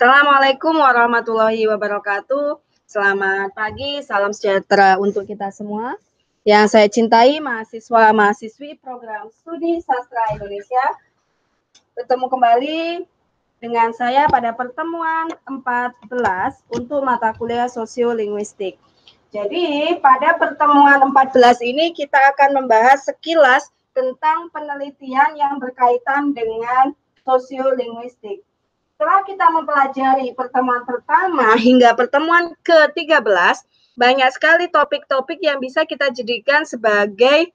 Assalamualaikum warahmatullahi wabarakatuh. Selamat pagi, salam sejahtera untuk kita semua. Yang saya cintai mahasiswa-mahasiswi program Studi Sastra Indonesia. Bertemu kembali dengan saya pada pertemuan 14 untuk mata kuliah sosiolinguistik. Jadi, pada pertemuan 14 ini kita akan membahas sekilas tentang penelitian yang berkaitan dengan sosiolinguistik. Setelah kita mempelajari pertemuan pertama hingga pertemuan ke-13, banyak sekali topik-topik yang bisa kita jadikan sebagai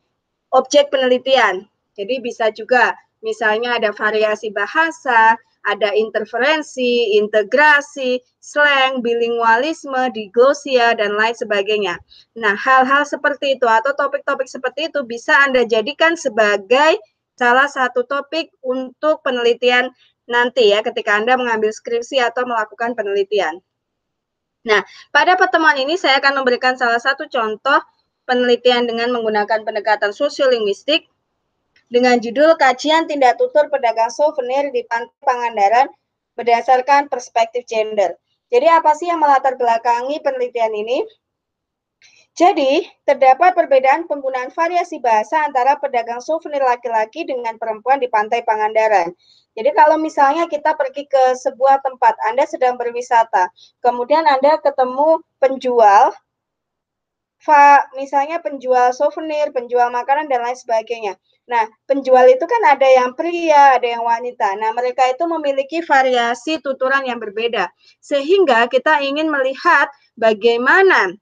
objek penelitian. Jadi bisa juga misalnya ada variasi bahasa, ada interferensi, integrasi, slang, bilingualisme, diglosia, dan lain sebagainya. Nah, hal-hal seperti itu atau topik-topik seperti itu bisa Anda jadikan sebagai salah satu topik untuk penelitian nanti ya ketika Anda mengambil skripsi atau melakukan penelitian. Nah, pada pertemuan ini saya akan memberikan salah satu contoh penelitian dengan menggunakan pendekatan sosiolinguistik dengan judul Kajian Tindak Tutur Pedagang Souvenir di Pantai Pangandaran berdasarkan perspektif gender. Jadi apa sih yang melatar belakangi penelitian ini? Jadi, terdapat perbedaan penggunaan variasi bahasa antara pedagang souvenir laki-laki dengan perempuan di pantai Pangandaran. Jadi kalau misalnya kita pergi ke sebuah tempat, Anda sedang berwisata, kemudian Anda ketemu penjual, misalnya penjual souvenir, penjual makanan, dan lain sebagainya. Nah, penjual itu kan ada yang pria, ada yang wanita. Nah, mereka itu memiliki variasi tuturan yang berbeda. Sehingga kita ingin melihat bagaimana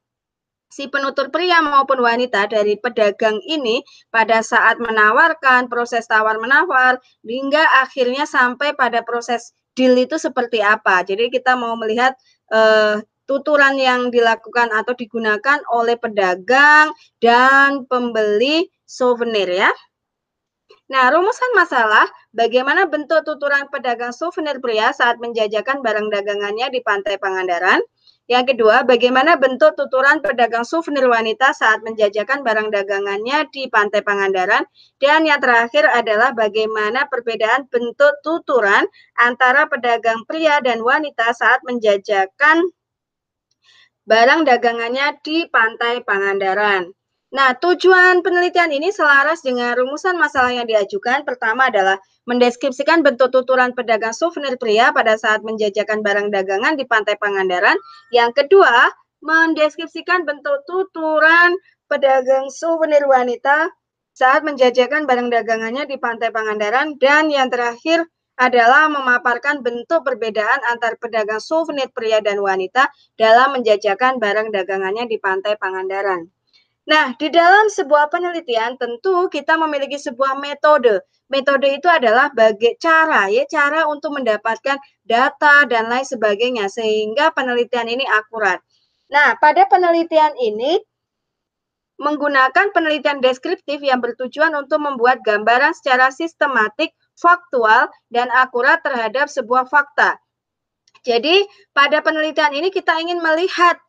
si penutur pria maupun wanita dari pedagang ini pada saat menawarkan proses tawar menawar hingga akhirnya sampai pada proses deal itu seperti apa. Jadi kita mau melihat uh, tuturan yang dilakukan atau digunakan oleh pedagang dan pembeli souvenir ya. Nah, rumusan masalah bagaimana bentuk tuturan pedagang souvenir pria saat menjajakan barang dagangannya di Pantai Pangandaran? Yang kedua, bagaimana bentuk tuturan pedagang souvenir wanita saat menjajakan barang dagangannya di Pantai Pangandaran? Dan yang terakhir adalah bagaimana perbedaan bentuk tuturan antara pedagang pria dan wanita saat menjajakan barang dagangannya di Pantai Pangandaran. Nah, tujuan penelitian ini selaras dengan rumusan masalah yang diajukan. Pertama adalah mendeskripsikan bentuk tuturan pedagang souvenir pria pada saat menjajakan barang dagangan di Pantai Pangandaran. Yang kedua, mendeskripsikan bentuk tuturan pedagang souvenir wanita saat menjajakan barang dagangannya di Pantai Pangandaran. Dan yang terakhir adalah memaparkan bentuk perbedaan antar pedagang souvenir pria dan wanita dalam menjajakan barang dagangannya di Pantai Pangandaran. Nah, di dalam sebuah penelitian tentu kita memiliki sebuah metode. Metode itu adalah bagai cara ya, cara untuk mendapatkan data dan lain sebagainya sehingga penelitian ini akurat. Nah, pada penelitian ini menggunakan penelitian deskriptif yang bertujuan untuk membuat gambaran secara sistematik, faktual dan akurat terhadap sebuah fakta. Jadi, pada penelitian ini kita ingin melihat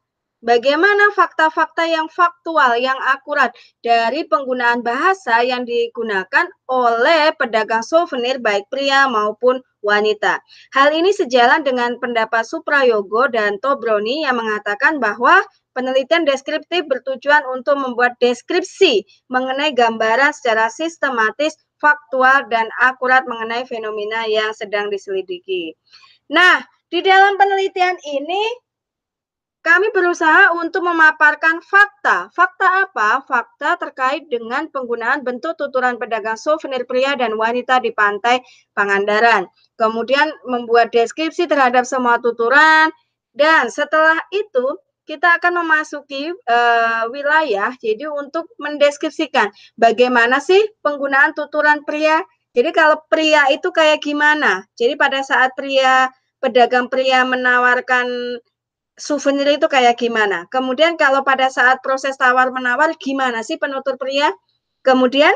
bagaimana fakta-fakta yang faktual, yang akurat dari penggunaan bahasa yang digunakan oleh pedagang souvenir baik pria maupun wanita. Hal ini sejalan dengan pendapat Suprayogo dan Tobroni yang mengatakan bahwa Penelitian deskriptif bertujuan untuk membuat deskripsi mengenai gambaran secara sistematis, faktual, dan akurat mengenai fenomena yang sedang diselidiki. Nah, di dalam penelitian ini kami berusaha untuk memaparkan fakta. Fakta apa? Fakta terkait dengan penggunaan bentuk tuturan pedagang souvenir pria dan wanita di pantai Pangandaran. Kemudian membuat deskripsi terhadap semua tuturan dan setelah itu kita akan memasuki uh, wilayah jadi untuk mendeskripsikan bagaimana sih penggunaan tuturan pria jadi kalau pria itu kayak gimana jadi pada saat pria pedagang pria menawarkan souvenir itu kayak gimana. Kemudian kalau pada saat proses tawar-menawar gimana sih penutur pria? Kemudian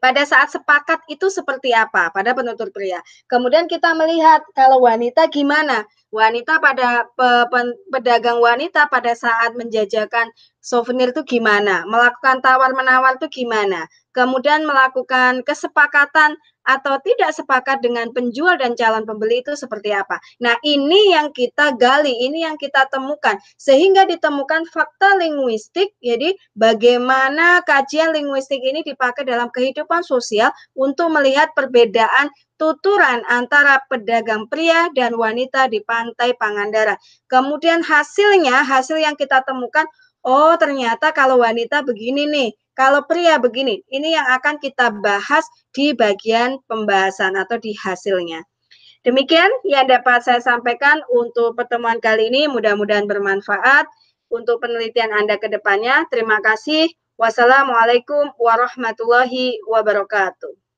pada saat sepakat itu seperti apa pada penutur pria. Kemudian kita melihat kalau wanita gimana? Wanita pada pe, pe, pedagang wanita pada saat menjajakan souvenir itu gimana? Melakukan tawar-menawar itu gimana? Kemudian melakukan kesepakatan atau tidak sepakat dengan penjual dan calon pembeli itu seperti apa. Nah, ini yang kita gali, ini yang kita temukan sehingga ditemukan fakta linguistik. Jadi, bagaimana kajian linguistik ini dipakai dalam kehidupan sosial untuk melihat perbedaan tuturan antara pedagang pria dan wanita di pantai Pangandaran. Kemudian hasilnya, hasil yang kita temukan, oh ternyata kalau wanita begini nih, kalau pria begini, ini yang akan kita bahas di bagian pembahasan atau di hasilnya. Demikian yang dapat saya sampaikan untuk pertemuan kali ini. Mudah-mudahan bermanfaat untuk penelitian Anda ke depannya. Terima kasih. Wassalamualaikum warahmatullahi wabarakatuh.